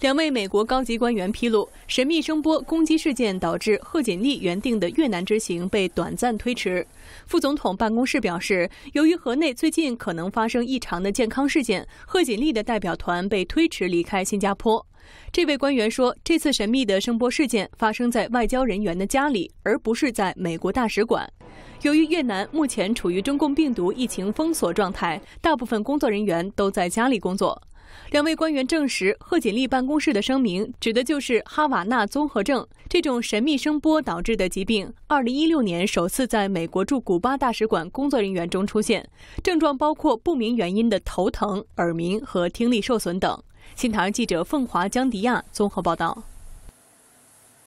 两位美国高级官员披露，神秘声波攻击事件导致贺锦丽原定的越南之行被短暂推迟。副总统办公室表示，由于河内最近可能发生异常的健康事件，贺锦丽的代表团被推迟离开新加坡。这位官员说，这次神秘的声波事件发生在外交人员的家里，而不是在美国大使馆。由于越南目前处于中共病毒疫情封锁状态，大部分工作人员都在家里工作。两位官员证实，贺锦丽办公室的声明指的就是哈瓦那综合症，这种神秘声波导致的疾病，2016年首次在美国驻古巴大使馆工作人员中出现，症状包括不明原因的头疼、耳鸣和听力受损等。新台记者凤华江迪亚综合报道。